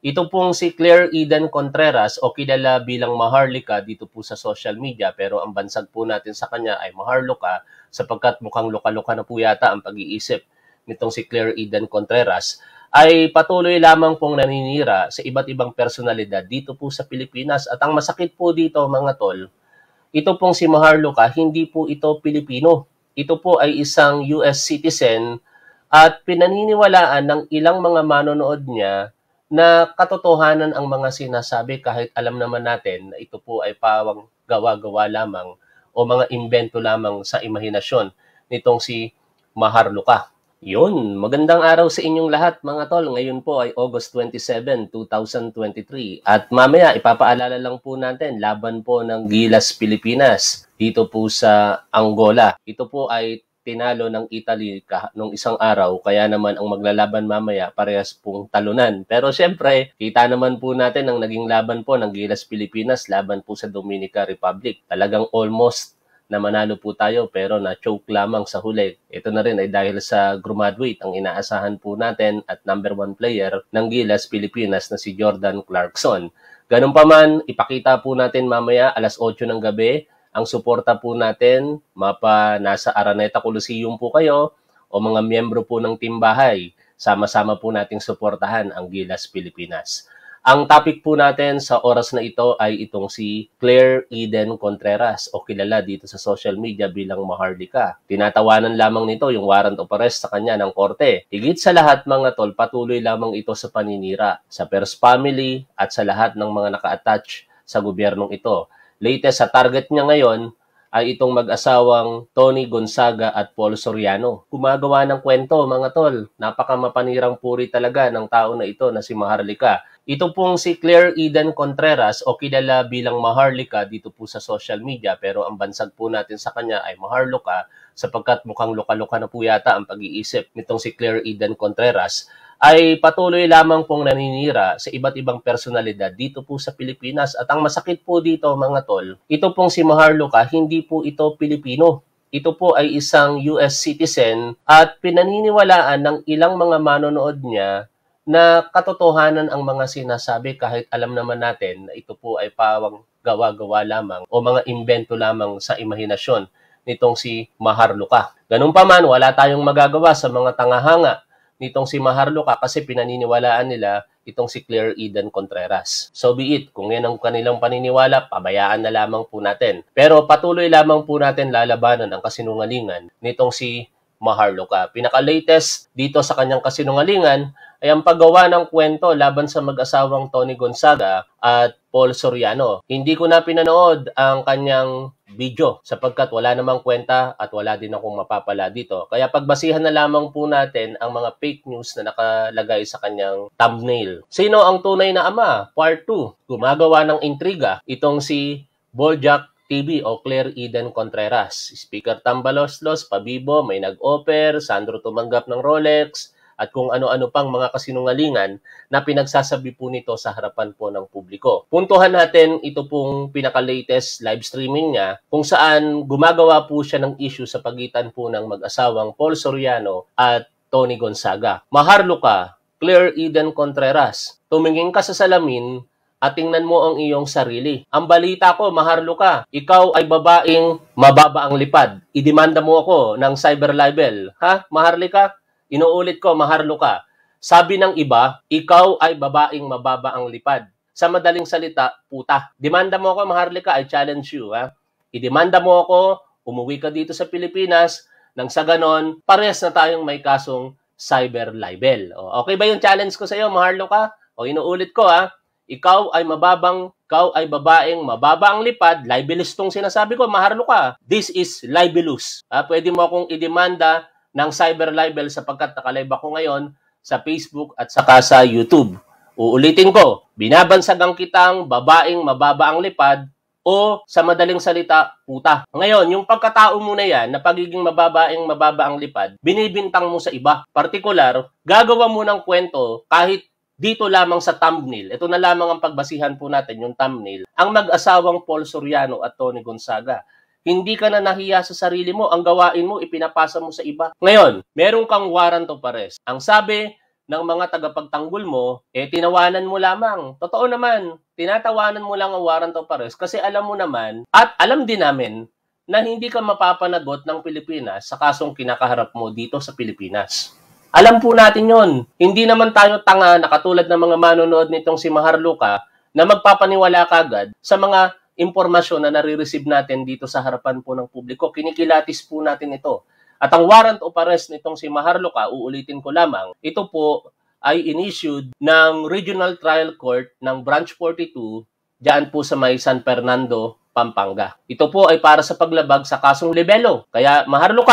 Ito pong si Claire Eden Contreras o kilala bilang Maharlika dito po sa social media pero ang bansag po natin sa kanya ay Maharloka sapagkat mukhang loka-loka na po yata ang pag-iisip nitong si Claire Eden Contreras ay patuloy lamang pong naninira sa iba't ibang personalidad dito po sa Pilipinas. At ang masakit po dito mga tol, ito pong si Maharloka hindi po ito Pilipino. Ito po ay isang US citizen at pinaniniwalaan ng ilang mga manonood niya na katotohanan ang mga sinasabi kahit alam naman natin na ito po ay pawang gawa-gawa lamang o mga imbento lamang sa imahinasyon nitong si Maharluka. Yun, magandang araw sa inyong lahat mga tol. Ngayon po ay August 27, 2023. At mamaya ipapaalala lang po natin laban po ng Gilas Pilipinas dito po sa Angola. Ito po ay tinalo ng Italy nung isang araw. Kaya naman ang maglalaban mamaya parehas pong talunan. Pero siyempre, kita naman po natin ang naging laban po ng Gilas Pilipinas laban po sa Dominica Republic. Talagang almost na manalo po tayo pero na-choke lamang sa huli. Ito na rin ay dahil sa graduate ang inaasahan po natin at number one player ng Gilas Pilipinas na si Jordan Clarkson. Ganun pa man, ipakita po natin mamaya alas 8 ng gabi ang suporta po natin, mapa nasa Araneta Coliseum po kayo o mga miyembro po ng Timbahay, sama-sama po nating suportahan ang Gilas Pilipinas. Ang topic po natin sa oras na ito ay itong si Claire Eden Contreras o kilala dito sa social media bilang Maharlika. Tinatawanan lamang nito yung warrant of arrest sa kanya ng korte. Higit sa lahat mga tol, patuloy lamang ito sa paninira, sa first family at sa lahat ng mga naka-attach sa gobyernong ito Latest sa target niya ngayon ay itong mag-asawang Tony Gonzaga at Paul Soriano. Gumagawa ng kwento mga tol. Napaka mapanirang puri talaga ng tao na ito na si Maharlika. Ito pong si Claire Eden Contreras o kilala bilang Maharlika dito po sa social media pero ang bansag po natin sa kanya ay Maharloka sapagkat mukhang loka-loka na po yata ang pag-iisip nitong si Claire Eden Contreras ay patuloy lamang pong naninira sa iba't ibang personalidad dito po sa Pilipinas. At ang masakit po dito mga tol, ito pong si Maharlika, hindi po ito Pilipino. Ito po ay isang US citizen at pinaniniwalaan ng ilang mga manonood niya na katotohanan ang mga sinasabi kahit alam naman natin na ito po ay pawang gawa-gawa lamang o mga imbento lamang sa imahinasyon nitong si Maharlika. Ganun pa man, wala tayong magagawa sa mga tangahanga nitong si Maharloka kasi pinaniniwalaan nila itong si Claire Eden Contreras. So be it, kung yan ang kanilang paniniwala, pabayaan na lamang po natin. Pero patuloy lamang po natin lalabanan ang kasinungalingan nitong si Maharlika. Pinaka-latest dito sa kanyang kasinungalingan ay ang paggawa ng kwento laban sa mag-asawang Tony Gonzaga at Paul Soriano. Hindi ko na pinanood ang kanyang video sapagkat wala namang kwenta at wala din akong mapapala dito. Kaya pagbasihan na lamang po natin ang mga fake news na nakalagay sa kanyang thumbnail. Sino ang tunay na ama? Part 2. Gumagawa ng intriga itong si Boljack TV o Claire Eden Contreras. Speaker Tambaloslos, Pabibo, may nag-offer, Sandro tumanggap ng Rolex, at kung ano-ano pang mga kasinungalingan na pinagsasabi po nito sa harapan po ng publiko. Puntuhan natin ito pong pinaka-latest live streaming niya kung saan gumagawa po siya ng issue sa pagitan po ng mag-asawang Paul Soriano at Tony Gonzaga. Maharlo ka, Claire Eden Contreras. Tumingin ka sa salamin at tingnan mo ang iyong sarili. Ang balita ko, maharlo ka. Ikaw ay babaeng mababa ang lipad. Idemanda mo ako ng cyber libel. Ha? Maharli ka? Inuulit ko, maharlo ka. Sabi ng iba, ikaw ay babaeng mababa ang lipad. Sa madaling salita, puta. Demanda mo ako, maharli ka. I challenge you. Ha? Idemanda mo ako, umuwi ka dito sa Pilipinas. Nang sa ganon, parehas na tayong may kasong cyber libel. O, okay ba yung challenge ko sa iyo, maharlo ka? O inuulit ko ha, ikaw ay mababang, ikaw ay babaeng mababa ang lipad, libelous tong sinasabi ko, maharlo ka. This is libelous. Ah, pwede mo akong idemanda ng cyber libel sapagkat nakalive ako ngayon sa Facebook at saka sa YouTube. Uulitin ko, binabansagang kitang babaeng mababa ang lipad o sa madaling salita, puta. Ngayon, yung pagkatao mo na yan na pagiging mababaeng mababa ang lipad, binibintang mo sa iba. Partikular, gagawa mo ng kwento kahit dito lamang sa thumbnail, ito na lamang ang pagbasihan po natin, yung thumbnail, ang mag-asawang Paul Soriano at Tony Gonzaga. Hindi ka na nahiya sa sarili mo, ang gawain mo, ipinapasa mo sa iba. Ngayon, meron kang warrant of arrest. Ang sabi ng mga tagapagtanggol mo, eh tinawanan mo lamang. Totoo naman, tinatawanan mo lang ang warrant of arrest kasi alam mo naman at alam din namin na hindi ka mapapanagot ng Pilipinas sa kasong kinakaharap mo dito sa Pilipinas. Alam po natin yon. Hindi naman tayo tanga na katulad ng mga manonood nitong si Maharluka na magpapaniwala kagad sa mga impormasyon na nare-receive natin dito sa harapan po ng publiko. Kinikilatis po natin ito. At ang warrant of arrest nitong si Maharluka, uulitin ko lamang, ito po ay inissued ng Regional Trial Court ng Branch 42 diyan po sa may San Fernando, Pampanga. Ito po ay para sa paglabag sa kasong libelo. Kaya maharlo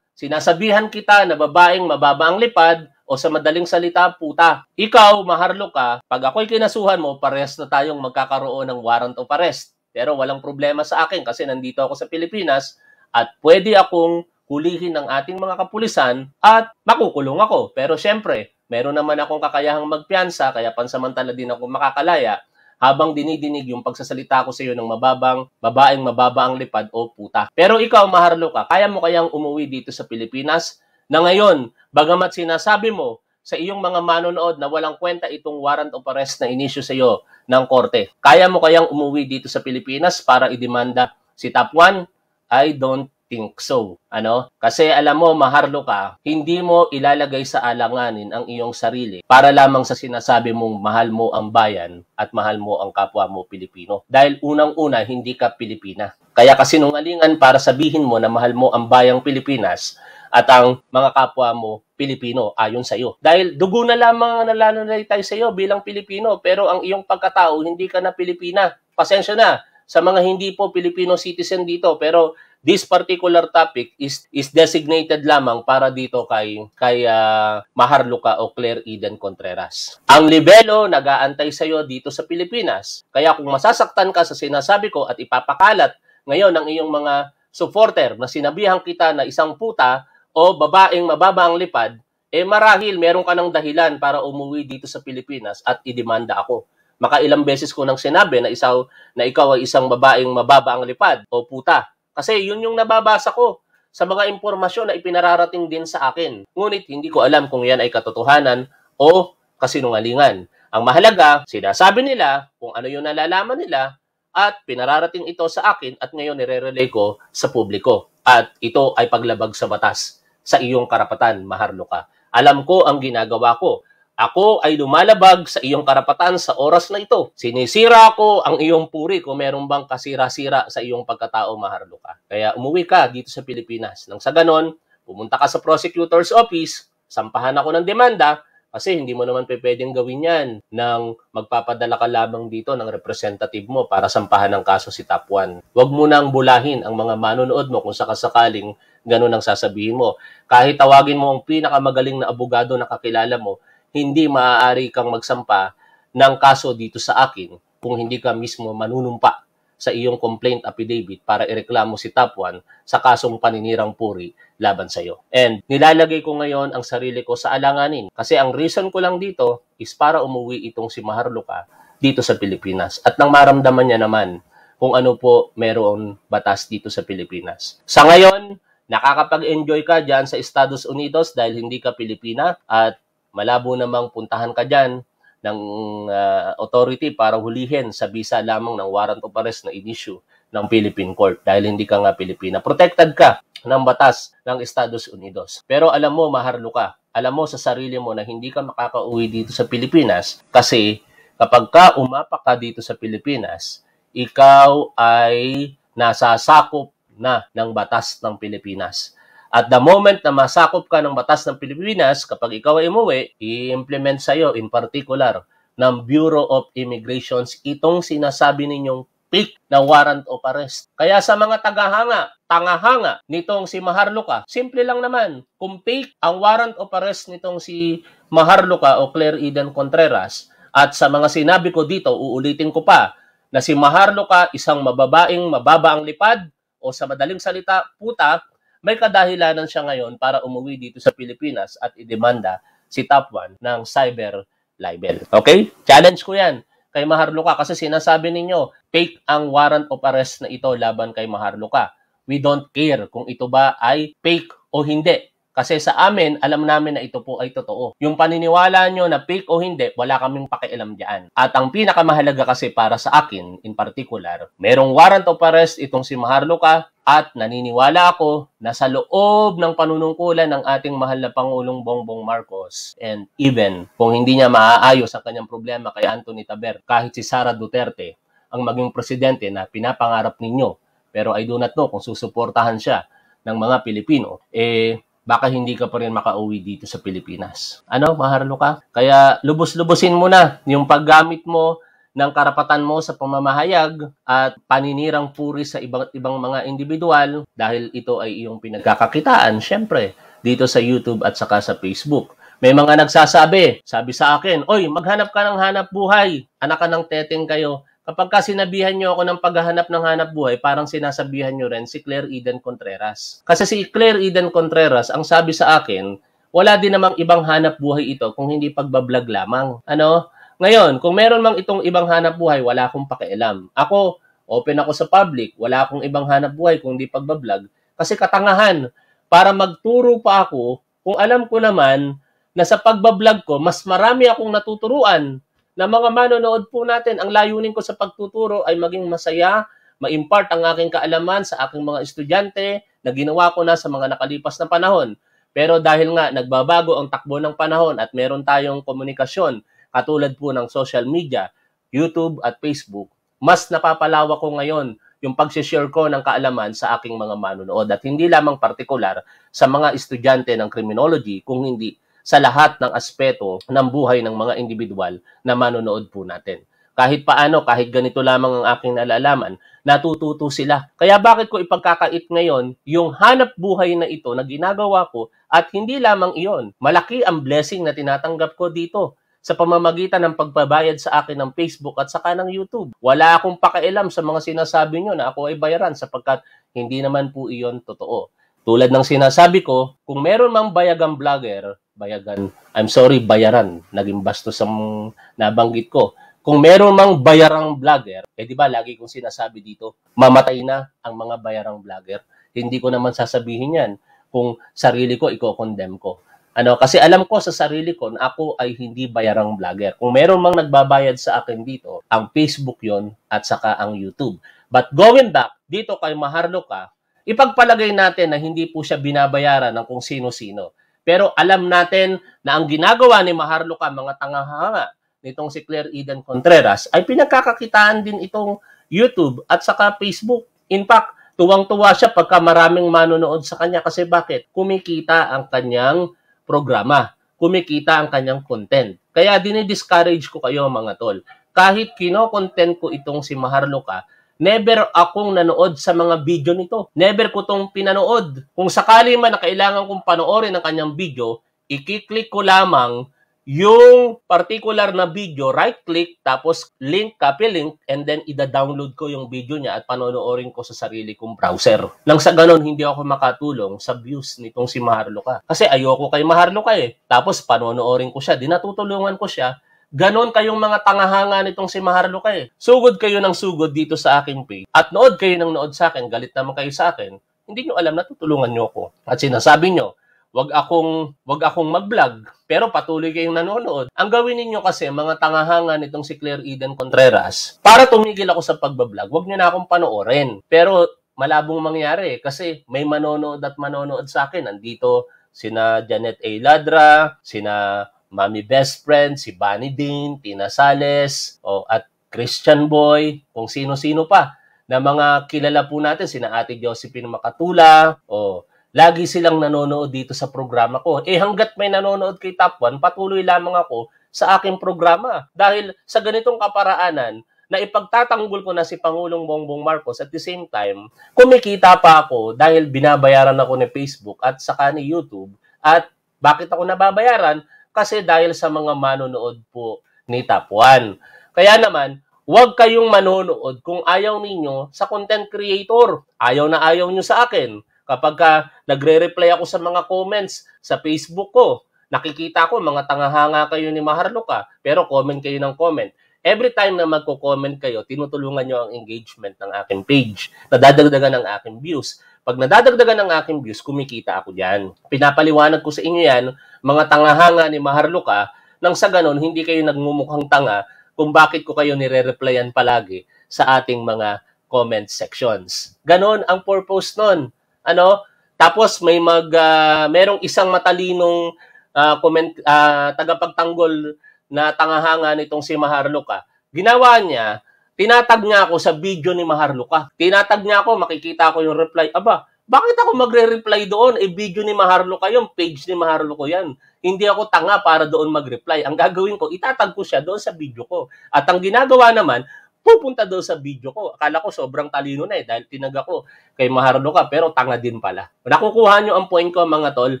Sinasabihan kita na babaeng mababa ang lipad o sa madaling salita, puta. Ikaw, maharlo ka, pag ako'y kinasuhan mo, parehas na tayong magkakaroon ng warrant of arrest. Pero walang problema sa akin kasi nandito ako sa Pilipinas at pwede akong hulihin ng ating mga kapulisan at makukulong ako. Pero syempre, meron naman akong kakayahang magpiansa kaya pansamantala din ako makakalaya habang dinidinig yung pagsasalita ko sa iyo ng mababang, babaeng mababa ang lipad o oh, puta. Pero ikaw, maharlo ka, kaya mo kayang umuwi dito sa Pilipinas? Na ngayon, bagamat sinasabi mo sa iyong mga manonood na walang kwenta itong warrant of arrest na inisyo sa iyo ng korte. Kaya mo kayang umuwi dito sa Pilipinas para idemanda si Top 1? I don't think so. Ano? Kasi alam mo, maharlo ka, hindi mo ilalagay sa alanganin ang iyong sarili para lamang sa sinasabi mong mahal mo ang bayan at mahal mo ang kapwa mo Pilipino. Dahil unang-una, hindi ka Pilipina. Kaya kasinungalingan para sabihin mo na mahal mo ang bayang Pilipinas at ang mga kapwa mo Pilipino ayon sa iyo. Dahil dugo na lamang ang tayo sa iyo bilang Pilipino pero ang iyong pagkatao hindi ka na Pilipina. Pasensya na sa mga hindi po Pilipino citizen dito pero this particular topic is is designated lamang para dito kay kay uh, ah, Maharluka o Claire Eden Contreras. Ang libelo nag-aantay sa iyo dito sa Pilipinas. Kaya kung masasaktan ka sa sinasabi ko at ipapakalat ngayon ng iyong mga supporter na sinabihan kita na isang puta o babaeng mababa ang lipad, eh marahil meron ka ng dahilan para umuwi dito sa Pilipinas at idemanda ako makailang beses ko nang sinabi na isaw na ikaw ay isang babaeng mababa ang lipad o puta kasi yun yung nababasa ko sa mga impormasyon na ipinararating din sa akin. Ngunit hindi ko alam kung yan ay katotohanan o kasinungalingan. Ang mahalaga, sinasabi nila kung ano yung nalalaman nila at pinararating ito sa akin at ngayon nire-relay ko sa publiko. At ito ay paglabag sa batas sa iyong karapatan, maharlo ka. Alam ko ang ginagawa ko. Ako ay lumalabag sa iyong karapatan sa oras na ito. Sinisira ko ang iyong puri kung meron bang kasira-sira sa iyong pagkatao, maharlo ka. Kaya umuwi ka dito sa Pilipinas. Nang sa ganon, pumunta ka sa prosecutor's office, sampahan ako ng demanda, kasi hindi mo naman pwedeng gawin yan nang magpapadala ka lamang dito ng representative mo para sampahan ng kaso si Top 1. Huwag mo nang bulahin ang mga manonood mo kung sakasakaling ganun ang sasabihin mo. Kahit tawagin mo ang pinakamagaling na abogado na kakilala mo, hindi maaari kang magsampa ng kaso dito sa akin kung hindi ka mismo manunumpa sa iyong complaint affidavit para ireklamo si Tapuan sa kasong paninirang puri laban sa iyo. And nilalagay ko ngayon ang sarili ko sa alanganin kasi ang reason ko lang dito is para umuwi itong si Maharlika dito sa Pilipinas at nang maramdaman niya naman kung ano po meron batas dito sa Pilipinas. Sa ngayon, nakakapag-enjoy ka dyan sa Estados Unidos dahil hindi ka Pilipina at malabo namang puntahan ka dyan ng uh, authority para hulihin sa visa lamang ng warrant of arrest na in-issue ng Philippine court dahil hindi ka nga Pilipina. Protected ka ng batas ng Estados Unidos. Pero alam mo, maharlo ka. Alam mo sa sarili mo na hindi ka makakauwi dito sa Pilipinas kasi kapag ka umapak ka dito sa Pilipinas, ikaw ay nasasakop na ng batas ng Pilipinas at the moment na masakop ka ng batas ng Pilipinas, kapag ikaw ay umuwi, i-implement sa'yo in particular ng Bureau of Immigrations itong sinasabi ninyong pick na warrant of arrest. Kaya sa mga tagahanga, tangahanga nitong si Maharluka, simple lang naman, kung fake ang warrant of arrest nitong si Maharluka o Claire Eden Contreras, at sa mga sinabi ko dito, uulitin ko pa, na si Maharluka isang mababaing mababa ang lipad o sa madaling salita, puta, may kadahilanan siya ngayon para umuwi dito sa Pilipinas at idemanda si Top 1 ng cyber libel. Okay? Challenge ko yan kay Maharlika kasi sinasabi ninyo, fake ang warrant of arrest na ito laban kay Maharlika. We don't care kung ito ba ay fake o hindi. Kasi sa amin, alam namin na ito po ay totoo. Yung paniniwala nyo na fake o hindi, wala kaming pakialam dyan. At ang pinakamahalaga kasi para sa akin, in particular, merong warrant of arrest itong si Maharlika at naniniwala ako na sa loob ng panunungkulan ng ating mahal na Pangulong Bongbong Marcos and even kung hindi niya maaayos ang kanyang problema kay Anthony Taber, kahit si Sara Duterte ang maging presidente na pinapangarap ninyo pero I do not know kung susuportahan siya ng mga Pilipino, eh baka hindi ka pa rin makauwi dito sa Pilipinas. Ano, maharlo ka? Kaya lubos-lubosin mo na yung paggamit mo ng karapatan mo sa pamamahayag at paninirang puri sa iba't ibang mga individual dahil ito ay iyong pinagkakakitaan syempre dito sa YouTube at saka sa Facebook. May mga nagsasabi, sabi sa akin, "Oy, maghanap ka ng hanap buhay. Anak ka ng teteng kayo." Kapag ka sinabihan niyo ako ng paghahanap ng hanap buhay, parang sinasabihan niyo rin si Claire Eden Contreras. Kasi si Claire Eden Contreras, ang sabi sa akin, wala din namang ibang hanap buhay ito kung hindi pagbablog lamang. Ano? Ngayon, kung meron mang itong ibang hanap buhay, wala akong pakialam. Ako, open ako sa public, wala akong ibang hanap buhay kung hindi pagbablog. Kasi katangahan, para magturo pa ako kung alam ko naman na sa pagbablog ko, mas marami akong natuturuan na mga manonood po natin, ang layunin ko sa pagtuturo ay maging masaya, ma-impart ang aking kaalaman sa aking mga estudyante na ginawa ko na sa mga nakalipas na panahon. Pero dahil nga nagbabago ang takbo ng panahon at meron tayong komunikasyon katulad po ng social media, YouTube at Facebook, mas napapalawa ko ngayon yung pag-share ko ng kaalaman sa aking mga manonood at hindi lamang partikular sa mga estudyante ng criminology kung hindi sa lahat ng aspeto ng buhay ng mga individual na manonood po natin. Kahit paano, kahit ganito lamang ang aking nalalaman, natututo sila. Kaya bakit ko ipagkakait ngayon yung hanap buhay na ito na ginagawa ko at hindi lamang iyon. Malaki ang blessing na tinatanggap ko dito sa pamamagitan ng pagbabayad sa akin ng Facebook at saka ng YouTube. Wala akong pakialam sa mga sinasabi nyo na ako ay bayaran sapagkat hindi naman po iyon totoo. Tulad ng sinasabi ko, kung meron mang bayagang vlogger bayagan. I'm sorry, bayaran. Naging bastos ang nabanggit ko. Kung meron mang bayarang vlogger, eh di ba lagi kong sinasabi dito, mamatay na ang mga bayarang vlogger. Hindi ko naman sasabihin yan kung sarili ko, i-condemn ko. Ano, kasi alam ko sa sarili ko na ako ay hindi bayarang vlogger. Kung meron mang nagbabayad sa akin dito, ang Facebook yon at saka ang YouTube. But going back, dito kay Maharloka, ipagpalagay natin na hindi po siya binabayaran ng kung sino-sino pero alam natin na ang ginagawa ni Maharlika, mga tangahanga nitong si Claire Eden Contreras, ay pinagkakakitaan din itong YouTube at saka Facebook. In fact, tuwang-tuwa siya pagka maraming manonood sa kanya kasi bakit? Kumikita ang kanyang programa. Kumikita ang kanyang content. Kaya dinidiscourage ko kayo mga tol. Kahit kino-content ko itong si Maharlika, Never akong nanood sa mga video nito. Never ko tong pinanood. Kung sakali man na kailangan kong panoorin ang kanyang video, i-click ko lamang yung particular na video, right click, tapos link, copy link, and then ida-download ko yung video niya at panonoorin ko sa sarili kong browser. Lang sa ganun, hindi ako makatulong sa views nitong si Maharloka. Kasi ayoko kay Maharloka eh. Tapos panonoorin ko siya, dinatutulungan ko siya Ganon kayong mga tangahanga nitong si Maharlika eh. Sugod kayo ng sugod dito sa aking page at nood kayo ng nood sa akin, galit naman kayo sa akin, hindi nyo alam na tutulungan nyo ako. At sinasabi nyo, wag akong wag akong mag-vlog pero patuloy kayong nanonood. Ang gawin niyo kasi mga tangahanga nitong si Claire Eden Contreras para tumigil ako sa pagbablog. Wag niyo na akong panoorin. Pero malabong mangyari kasi may manonood at manonood sa akin. Nandito sina Janet A. Ladra, sina Mami Best Friend, si Bunny Dean, Tina Sales, o, at Christian Boy, kung sino-sino pa na mga kilala po natin, sina Ate Josephine Makatula, o lagi silang nanonood dito sa programa ko. Eh hanggat may nanonood kay Top 1, patuloy lamang ako sa aking programa. Dahil sa ganitong kaparaanan, na ipagtatanggol ko na si Pangulong Bongbong Marcos at the same time, kumikita pa ako dahil binabayaran ako ni Facebook at saka ni YouTube. At bakit ako nababayaran? kasi dahil sa mga manonood po ni Top 1. Kaya naman, huwag kayong manonood kung ayaw ninyo sa content creator. Ayaw na ayaw nyo sa akin. Kapag ka nagre-reply ako sa mga comments sa Facebook ko, nakikita ko mga tangahanga kayo ni Maharlika, pero comment kayo ng comment. Every time na magko-comment kayo, tinutulungan nyo ang engagement ng aking page, nadadagdagan ng aking views. Pag nadadagdagan ng aking views, kumikita ako diyan. Pinapaliwanag ko sa inyo yan, mga tangahanga ni Maharlika, nang sa ganon, hindi kayo nagmumukhang tanga kung bakit ko kayo nire-replyan palagi sa ating mga comment sections. Ganon ang purpose nun. Ano? Tapos may mag, uh, merong isang matalinong uh, comment, uh, tagapagtanggol na tangahanga nitong si Maharlika. Ginawa niya, Tinatag niya ako sa video ni Maharluka. Tinatag niya ako, makikita ko yung reply. Aba, bakit ako magre-reply doon? E video ni Maharluka yung page ni Maharluka yan. Hindi ako tanga para doon mag-reply. Ang gagawin ko, itatag ko siya doon sa video ko. At ang ginagawa naman, pupunta doon sa video ko. Akala ko sobrang talino na eh dahil tinaga ko kay Maharluka pero tanga din pala. Nakukuha nyo ang point ko mga tol.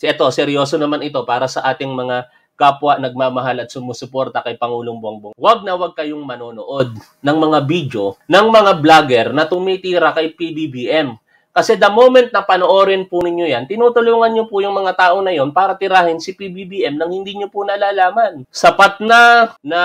Ito, seryoso naman ito para sa ating mga kapwa nagmamahal at sumusuporta kay Pangulong Bongbong. Huwag na huwag kayong manonood ng mga video ng mga vlogger na tumitira kay PBBM. Kasi the moment na panoorin po ninyo yan, tinutulungan nyo po yung mga tao na yon para tirahin si PBBM nang hindi nyo po nalalaman. Sapat na na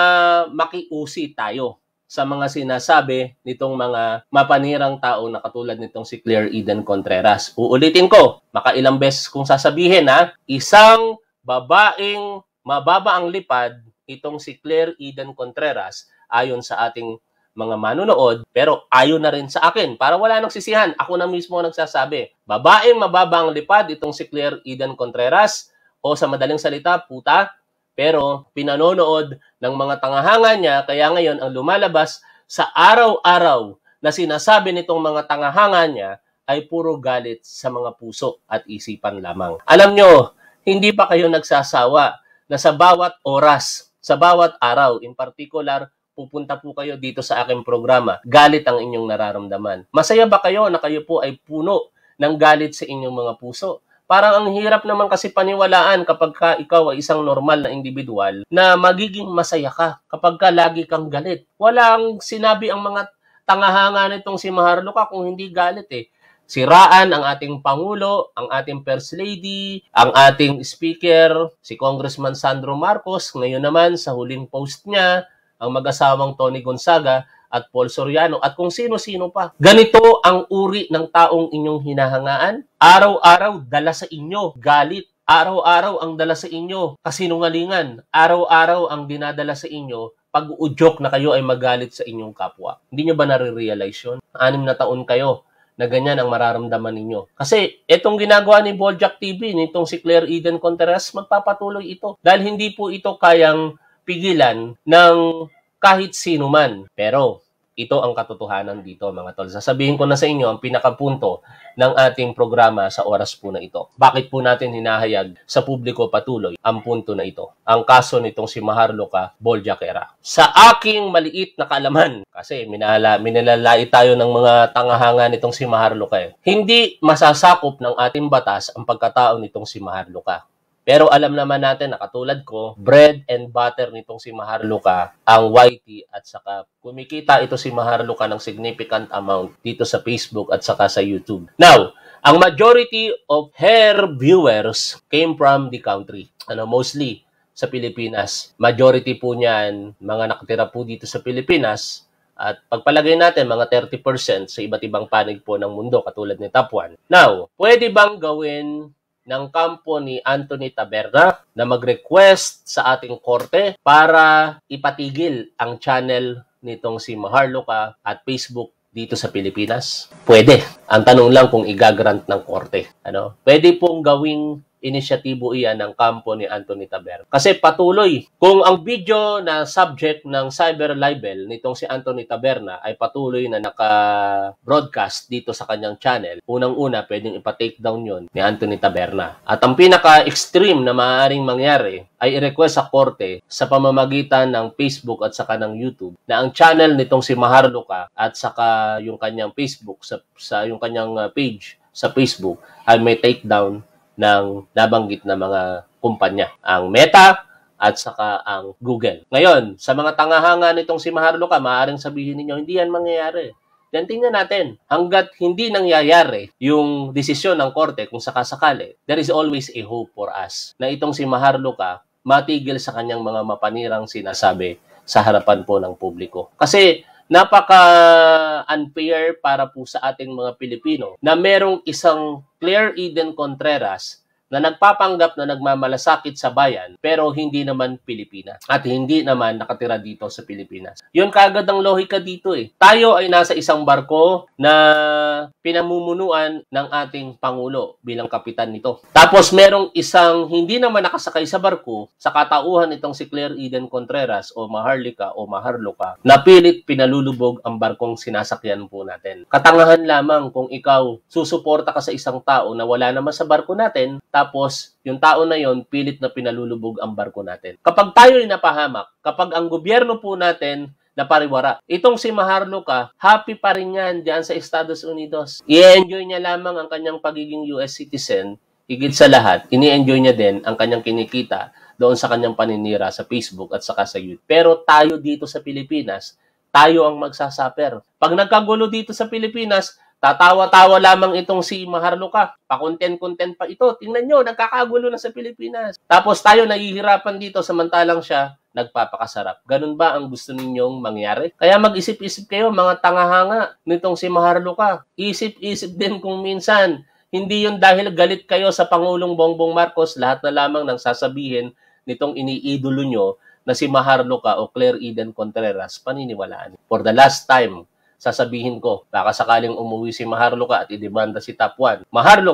makiusi tayo sa mga sinasabi nitong mga mapanirang tao na katulad nitong si Claire Eden Contreras. Uulitin ko, makailang beses kong sasabihin ha, isang babaeng mababa ang lipad itong si Claire Eden Contreras ayon sa ating mga manunood, pero ayon na rin sa akin. Para wala nang sisihan, ako na mismo ang nagsasabi. Babaeng mababa ang lipad itong si Claire Eden Contreras o sa madaling salita, puta, pero pinanonood ng mga tangahanga niya kaya ngayon ang lumalabas sa araw-araw na sinasabi nitong mga tangahanga niya ay puro galit sa mga puso at isipan lamang. Alam nyo, hindi pa kayo nagsasawa na sa bawat oras, sa bawat araw, in particular, pupunta po kayo dito sa aking programa. Galit ang inyong nararamdaman. Masaya ba kayo na kayo po ay puno ng galit sa inyong mga puso? Parang ang hirap naman kasi paniwalaan kapag ka ikaw ay isang normal na individual na magiging masaya ka kapag ka lagi kang galit. Walang sinabi ang mga tangahanga nitong si Maharlika ah, kung hindi galit eh siraan ang ating Pangulo, ang ating First Lady, ang ating Speaker, si Congressman Sandro Marcos, ngayon naman sa huling post niya, ang mag-asawang Tony Gonzaga at Paul Soriano at kung sino-sino pa. Ganito ang uri ng taong inyong hinahangaan. Araw-araw dala sa inyo galit. Araw-araw ang dala sa inyo kasinungalingan. Araw-araw ang dinadala sa inyo pag-udyok na kayo ay magalit sa inyong kapwa. Hindi nyo ba nare-realize yun? Anim na taon kayo na ganyan ang mararamdaman ninyo. Kasi itong ginagawa ni Boljack TV, nitong si Claire Eden Contreras, magpapatuloy ito dahil hindi po ito kayang pigilan ng kahit sino man. Pero ito ang katotohanan dito mga tol. Sasabihin ko na sa inyo ang pinakapunto ng ating programa sa oras po na ito. Bakit po natin hinahayag sa publiko patuloy ang punto na ito? Ang kaso nitong si Maharloka Boljakera. Sa aking maliit na kaalaman, kasi minala, minalalait tayo ng mga tangahanga nitong si Maharloka eh. Hindi masasakop ng ating batas ang pagkatao nitong si Maharloka. Pero alam naman natin na katulad ko, bread and butter nitong si Maharlika ang YT at saka kumikita ito si Maharlika ng significant amount dito sa Facebook at saka sa YouTube. Now, ang majority of her viewers came from the country. Ano, mostly sa Pilipinas. Majority po niyan, mga nakatira po dito sa Pilipinas. At pagpalagay natin, mga 30% sa iba't ibang panig po ng mundo, katulad ni Top 1. Now, pwede bang gawin ng kampo ni Anthony Taberna na mag-request sa ating korte para ipatigil ang channel nitong si Maharlika at Facebook dito sa Pilipinas? Pwede. Ang tanong lang kung igagrant ng korte. Ano? Pwede pong gawing inisyatibo iyan ng kampo ni Anthony Taberna. Kasi patuloy, kung ang video na subject ng cyber libel nitong si Anthony Taberna ay patuloy na naka-broadcast dito sa kanyang channel, unang-una pwedeng ipa-take down yon ni Anthony Taberna. At ang pinaka-extreme na maaaring mangyari ay i-request sa korte sa pamamagitan ng Facebook at saka ng YouTube na ang channel nitong si Maharlika at saka yung kanyang Facebook sa, sa yung kanyang ah, page sa Facebook ay may takedown ng nabanggit na mga kumpanya. Ang Meta, at saka ang Google. Ngayon, sa mga tangahanga nitong si Maharlika, maaaring sabihin ninyo, hindi yan mangyayari. Then tingnan natin, hanggat hindi nangyayari yung desisyon ng korte kung sakasakali, there is always a hope for us na itong si Maharlika matigil sa kanyang mga mapanirang sinasabi sa harapan po ng publiko. Kasi napaka unfair para po sa ating mga Pilipino na merong isang Claire Eden Contreras na nagpapanggap na nagmamalasakit sa bayan pero hindi naman Pilipina at hindi naman nakatira dito sa Pilipinas. Yun kagad ang lohika dito eh. Tayo ay nasa isang barko na pinamumunuan ng ating Pangulo bilang kapitan nito. Tapos merong isang hindi naman nakasakay sa barko sa katauhan itong si Claire Eden Contreras o Maharlika o Maharloka na pilit pinalulubog ang barkong sinasakyan po natin. Katangahan lamang kung ikaw susuporta ka sa isang tao na wala naman sa barko natin, tapos, yung tao na yon pilit na pinalulubog ang barko natin. Kapag tayo ay napahamak, kapag ang gobyerno po natin na pariwara. Itong si Maharlika, happy pa rin yan dyan sa Estados Unidos. I-enjoy niya lamang ang kanyang pagiging US citizen. Higit sa lahat, ini-enjoy niya din ang kanyang kinikita doon sa kanyang paninira sa Facebook at saka sa YouTube. Pero tayo dito sa Pilipinas, tayo ang magsasuffer. Pag nagkagulo dito sa Pilipinas, Tatawa-tawa lamang itong si Maharlika. Pakontent-content pa ito. Tingnan nyo, nagkakagulo na sa Pilipinas. Tapos tayo nahihirapan dito samantalang siya nagpapakasarap. Ganun ba ang gusto ninyong mangyari? Kaya mag-isip-isip kayo mga tangahanga nitong si Maharlika. Isip-isip din kung minsan hindi yun dahil galit kayo sa Pangulong Bongbong Marcos, lahat na lamang nang sasabihin nitong iniidolo nyo na si Maharlika o Claire Eden Contreras paniniwalaan. For the last time, sasabihin ko, baka sakaling umuwi si Maharlo at idemanda si Top 1. Maharlo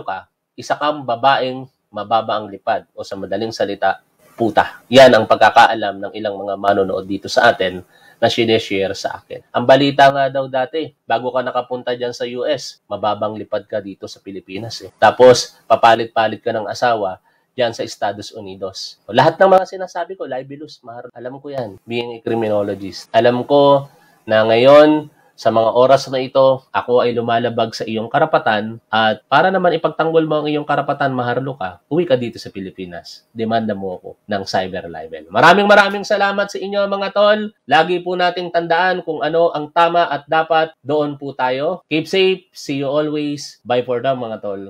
isa kang babaeng mababa ang lipad o sa madaling salita, puta. Yan ang pagkakaalam ng ilang mga manonood dito sa atin na sineshare sa akin. Ang balita nga daw dati, bago ka nakapunta dyan sa US, mababang lipad ka dito sa Pilipinas. Eh. Tapos, papalit-palit ka ng asawa, diyan sa Estados Unidos. O, lahat ng mga sinasabi ko, libelous, mahal. Alam ko yan, being a criminologist. Alam ko na ngayon, sa mga oras na ito, ako ay lumalabag sa iyong karapatan at para naman ipagtanggol mo ang iyong karapatan, maharlo ka, uwi ka dito sa Pilipinas. Demanda mo ako ng cyber libel. Maraming maraming salamat sa inyo mga tol. Lagi po nating tandaan kung ano ang tama at dapat. Doon po tayo. Keep safe. See you always. Bye for now mga tol.